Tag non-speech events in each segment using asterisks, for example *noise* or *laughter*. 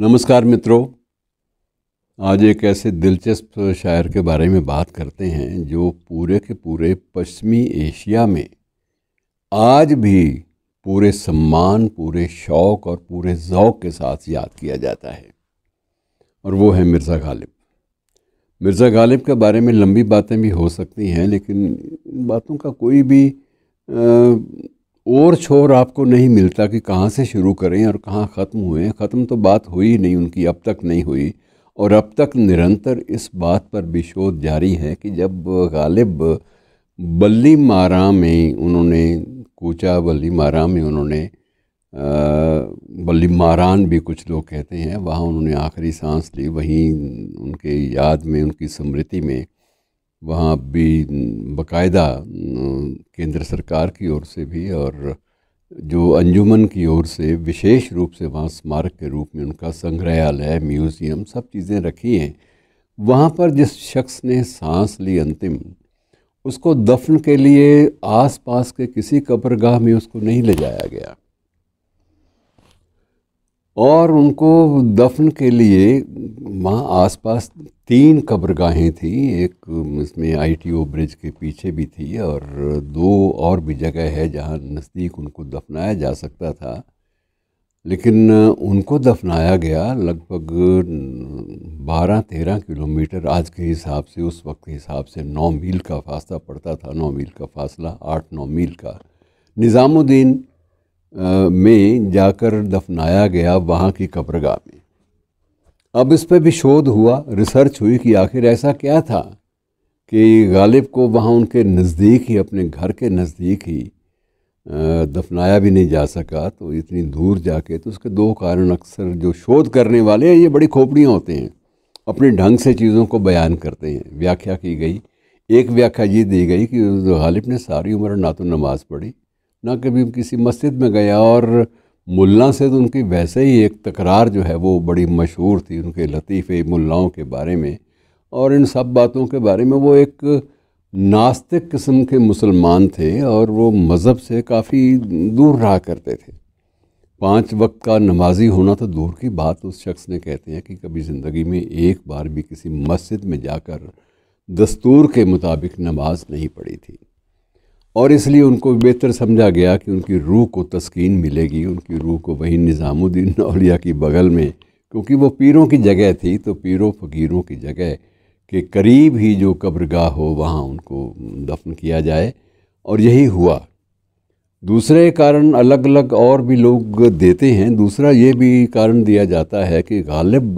नमस्कार मित्रों आज एक ऐसे दिलचस्प शायर के बारे में बात करते हैं जो पूरे के पूरे पश्चिमी एशिया में आज भी पूरे सम्मान पूरे शौक और पूरे ज़ौक के साथ याद किया जाता है और वो है मिर्ज़ा गालिब मिर्ज़ा गालिब के बारे में लंबी बातें भी हो सकती हैं लेकिन इन बातों का कोई भी आ, और छोर आपको नहीं मिलता कि कहाँ से शुरू करें और कहाँ ख़त्म हुए ख़त्म तो बात हुई ही नहीं उनकी अब तक नहीं हुई और अब तक निरंतर इस बात पर भी शोध जारी है कि जब गालिब बल्ली मारा में उन्होंने कोचा बल्ली मारा में उन्होंने बल्ली मारान भी कुछ लोग कहते हैं वहाँ उन्होंने आखिरी सांस ली वहीं उनके याद में उनकी स्मृति में वहाँ भी बकायदा केंद्र सरकार की ओर से भी और जो अंजुमन की ओर से विशेष रूप से वहाँ स्मारक के रूप में उनका संग्रहालय म्यूज़ियम सब चीज़ें रखी हैं वहाँ पर जिस शख्स ने सांस ली अंतिम उसको दफन के लिए आसपास के किसी कब्रगाह में उसको नहीं ले जाया गया और उनको दफन के लिए वहाँ आसपास तीन कब्रगाहें थी एक इसमें आईटीओ ब्रिज के पीछे भी थी और दो और भी जगह है जहाँ नज़दीक उनको दफनाया जा सकता था लेकिन उनको दफनाया गया लगभग 12-13 किलोमीटर आज के हिसाब से उस वक्त के हिसाब से नौ मील का फासला पड़ता था नौ मील का फासला आठ नौ मील का निज़ामुद्दीन में जाकर दफनाया गया वहाँ की कब्रगाह में अब इस पर भी शोध हुआ रिसर्च हुई कि आखिर ऐसा क्या था कि गालिब को वहाँ उनके नज़दीक ही अपने घर के नज़दीक ही दफनाया भी नहीं जा सका तो इतनी दूर जाके तो उसके दो कारण अक्सर जो शोध करने वाले हैं ये बड़ी खोपड़ियाँ होते हैं अपने ढंग से चीज़ों को बयान करते हैं व्याख्या की गई एक व्याख्या ये दी गई कि गालिब ने सारी उम्र ना तो नमाज़ पढ़ी ना कभी किसी मस्जिद में गया और मुल्ला से तो उनकी वैसे ही एक तकरार जो है वो बड़ी मशहूर थी उनके लतीफ़े मुल्लाओं के बारे में और इन सब बातों के बारे में वो एक नास्तिक किस्म के मुसलमान थे और वो मज़हब से काफ़ी दूर रहा करते थे पांच वक्त का नमाजी होना तो दूर की बात उस शख्स ने कहते हैं कि कभी ज़िंदगी में एक बार भी किसी मस्जिद में जाकर दस्तूर के मुताबिक नमाज नहीं पढ़ी थी और इसलिए उनको बेहतर समझा गया कि उनकी रूह को तस्कीन मिलेगी उनकी रूह को वही निज़ामुद्दीन *laughs* औलिया की बगल में क्योंकि वो पीरों की जगह थी तो पीरों फ़कीरों की जगह के करीब ही जो कब्रगाह हो वहाँ उनको दफन किया जाए और यही हुआ दूसरे कारण अलग अलग और भी लोग देते हैं दूसरा ये भी कारण दिया जाता है कि गालिब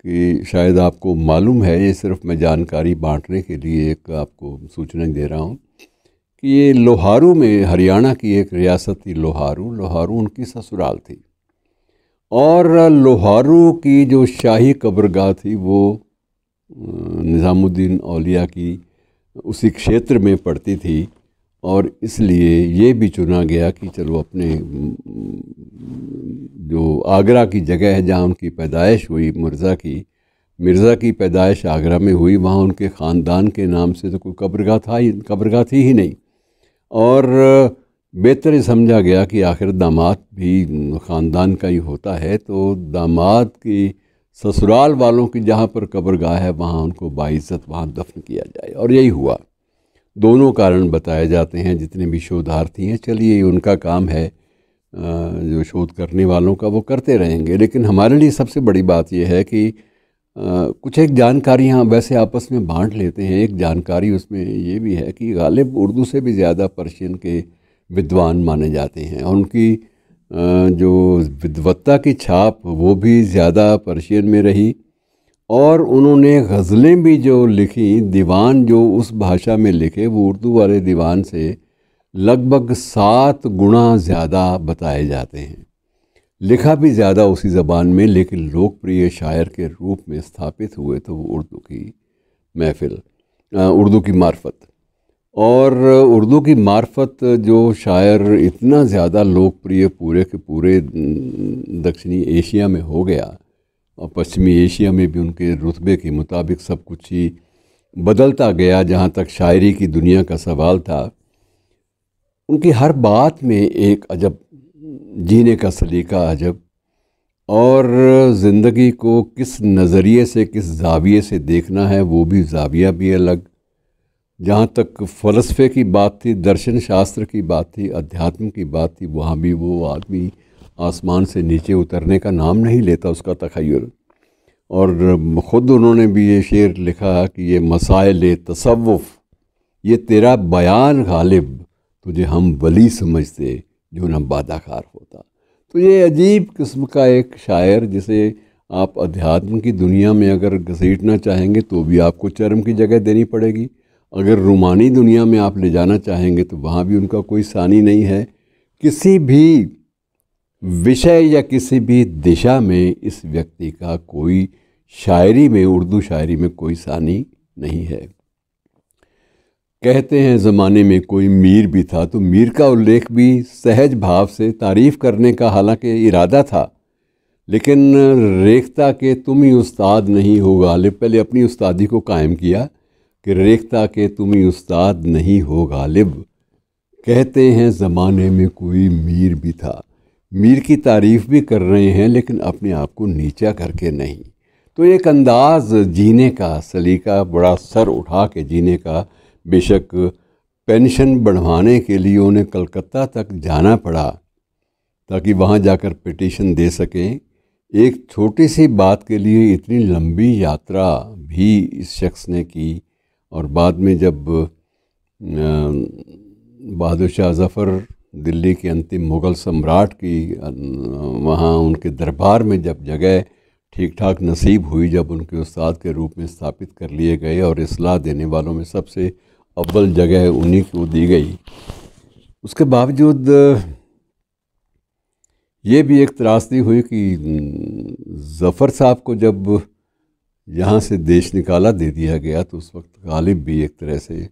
कि शायद आपको मालूम है ये सिर्फ मैं जानकारी बांटने के लिए एक आपको सूचना दे रहा हूँ कि ये लोहारू में हरियाणा की एक रियासत थी लोहारू लोहारू उनकी ससुराल थी और लोहारू की जो शाही कब्रगाह थी वो निज़ामुद्दीन औलिया की उसी क्षेत्र में पड़ती थी और इसलिए ये भी चुना गया कि चलो अपने जो आगरा की जगह है जहाँ उनकी पैदाइश हुई मिर्ज़ा की मिर्ज़ा की पैदाइश आगरा में हुई वहाँ उनके ख़ानदान के नाम से तो कोई कब्रगा था ही कब्रगा थी ही नहीं और बेहतर ही समझा गया कि आखिर दामाद भी ख़ानदान का ही होता है तो दामाद की ससुराल वालों की जहाँ पर कब्रगाह है वहाँ उनको बाइज़त वहाँ दफन किया जाए और यही हुआ दोनों कारण बताए जाते हैं जितने भी शोधार्थी हैं चलिए उनका काम है जो शोध करने वालों का वो करते रहेंगे लेकिन हमारे लिए सबसे बड़ी बात यह है कि कुछ एक जानकारी हम वैसे आपस में बांट लेते हैं एक जानकारी उसमें ये भी है कि गालिब उर्दू से भी ज़्यादा पर्शियन के विद्वान माने जाते हैं और उनकी जो विद्वत्ता की छाप वो भी ज़्यादा पर्शियन में रही और उन्होंने गज़लें भी जो लिखी दीवान जो उस भाषा में लिखे वो उर्दू वाले दीवान से लगभग सात गुना ज़्यादा बताए जाते हैं लिखा भी ज़्यादा उसी ज़बान में लेकिन लोकप्रिय शायर के रूप में स्थापित हुए तो वो उर्दू की महफिल उर्दू की मार्फत और उर्दू की मार्फत जो शायर इतना ज़्यादा लोकप्रिय पूरे के पूरे दक्षिणी एशिया में हो गया और पश्चिमी एशिया में भी उनके रुतबे के मुताबिक सब कुछ ही बदलता गया जहाँ तक शायरी की दुनिया का सवाल था उनकी हर बात में एक अजब जीने का सलीका अजब और ज़िंदगी को किस नज़रिए से किस जाविये से देखना है वो भी जाविया भी अलग जहाँ तक फ़लसफ़े की बात थी दर्शन शास्त्र की बात थी अध्यात्म की बात थी वहाँ भी वो आदमी आसमान से नीचे उतरने का नाम नहीं लेता उसका तखैर और ख़ुद उन्होंने भी ये शेर लिखा कि ये मसाइल तसवफ ये तेरा बयान गालिब तुझे हम वली समझते ना बादाकार होता तो ये अजीब किस्म का एक शायर जिसे आप अध्यात्म की दुनिया में अगर घसीटना चाहेंगे तो भी आपको चरम की जगह देनी पड़ेगी अगर रूमानी दुनिया में आप ले जाना चाहेंगे तो वहाँ भी उनका कोई सानी नहीं है किसी भी विषय या किसी भी दिशा में इस व्यक्ति का कोई शायरी में उर्दू शायरी में कोई सानी नहीं है कहते हैं ज़माने में कोई मीर भी था तो मीर का उल्लेख भी सहज भाव से तारीफ़ करने का हालांकि इरादा था लेकिन रेखता के तुम ही उस्ताद नहीं हो गालिब पहले अपनी उस्तादी को कायम किया कि रेखता के तुम ही उस्ताद नहीं हो गालिब कहते हैं ज़माने में कोई मीर भी था मीर की तारीफ़ भी कर रहे हैं लेकिन अपने आप को नीचा करके नहीं तो एक अंदाज़ जीने का सलीका बड़ा सर उठा के जीने का बेशक पेंशन बढ़वाने के लिए उन्हें कलकत्ता तक जाना पड़ा ताकि वहाँ जाकर पिटीशन दे सकें एक छोटी सी बात के लिए इतनी लंबी यात्रा भी इस शख्स ने की और बाद में जब बहादुर शाह जफ़र दिल्ली के अंतिम मुग़ल सम्राट की वहाँ उनके दरबार में जब जगह ठीक ठाक नसीब हुई जब उनके उस्ताद के रूप में स्थापित कर लिए गए और असलाह देने वालों में सबसे अव्वल जगह उन्हीं को दी गई उसके बावजूद ये भी एक त्रासदी हुई कि ज़फ़र साहब को जब यहाँ से देश निकाला दे दिया गया तो उस वक्त गालिब भी एक तरह से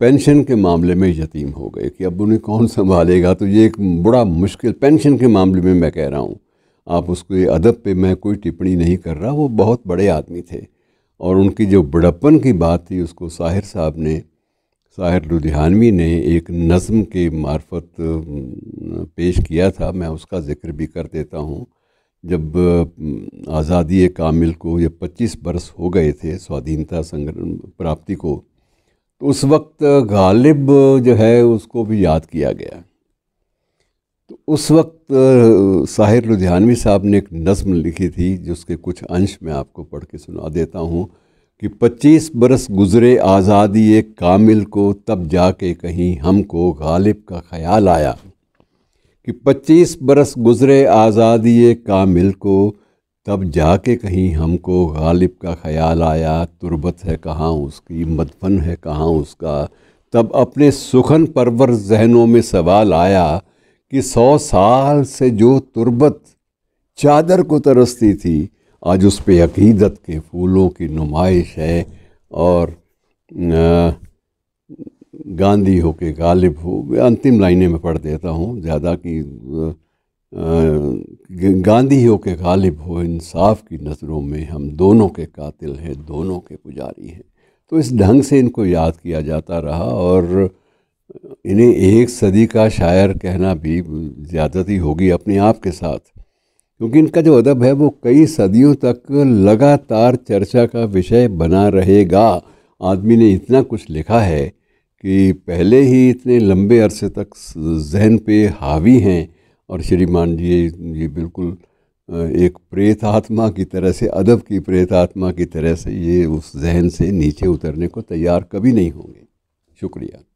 पेंशन के मामले में यतीम हो गए कि अब उन्हें कौन संभालेगा तो ये एक बड़ा मुश्किल पेंशन के मामले में मैं कह रहा हूँ आप उसके अदब पे मैं कोई टिप्पणी नहीं कर रहा वो बहुत बड़े आदमी थे और उनकी जो बड़प्पन की बात थी उसको साहिर साहब ने साहिर लुधियानवी ने एक नज़म के मार्फत पेश किया था मैं उसका ज़िक्र भी कर देता हूँ जब आज़ादी कामिल को ये 25 बरस हो गए थे स्वाधीनता संग प्राप्ति को तो उस वक्त गालिब जो है उसको भी याद किया गया तो उस वक्त साहिर लुधियानवी साहब ने एक नज़म लिखी थी जिसके कुछ अंश मैं आपको पढ़ के सुना देता हूँ कि 25 बरस गुज़रे आज़ादी एक कामिल को तब जाके कहीं हमको गालिब का ख्याल आया कि 25 बरस गुज़रे आज़ादी एक कामिल को तब जाके कहीं हमको गालिब का ख्याल आया तुरबत है कहाँ उसकी मदफन है कहाँ उसका तब अपने सुखन परवर जहनों में सवाल आया कि सौ साल से जो तुरबत चादर को तरसती थी आज उस पर अकीदत के फूलों की नुमाइश है और गांधी हो के गालिब हो अंतिम लाइने में पढ़ देता हूँ ज़्यादा कि गांधी हो के गालिब हो इंसाफ की नज़रों में हम दोनों के कातिल हैं दोनों के पुजारी हैं तो इस ढंग से इनको याद किया जाता रहा और इन्हें एक सदी का शायर कहना भी ही होगी अपने आप के साथ क्योंकि इनका जो अदब है वो कई सदियों तक लगातार चर्चा का विषय बना रहेगा आदमी ने इतना कुछ लिखा है कि पहले ही इतने लंबे अरसे तक जहन पे हावी हैं और श्रीमान जी ये बिल्कुल एक प्रेत आत्मा की तरह से अदब की प्रेत आत्मा की तरह से ये उस जहन से नीचे उतरने को तैयार कभी नहीं होंगे शुक्रिया